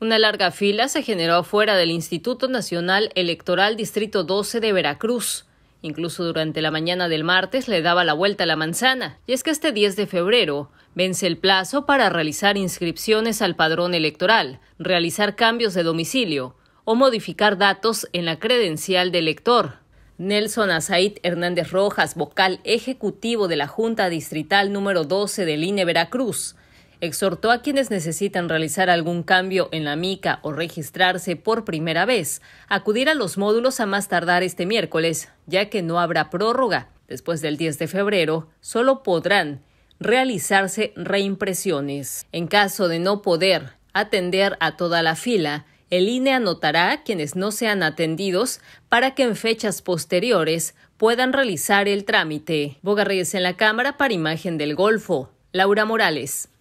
Una larga fila se generó fuera del Instituto Nacional Electoral Distrito 12 de Veracruz. Incluso durante la mañana del martes le daba la vuelta a la manzana, y es que este 10 de febrero vence el plazo para realizar inscripciones al padrón electoral, realizar cambios de domicilio o modificar datos en la credencial de elector. Nelson Azaid Hernández Rojas, vocal ejecutivo de la Junta Distrital número 12 del INE Veracruz, exhortó a quienes necesitan realizar algún cambio en la mica o registrarse por primera vez acudir a los módulos a más tardar este miércoles, ya que no habrá prórroga. Después del 10 de febrero, solo podrán realizarse reimpresiones. En caso de no poder atender a toda la fila, el INE anotará a quienes no sean atendidos para que en fechas posteriores puedan realizar el trámite. Boga en la Cámara para Imagen del Golfo. Laura Morales.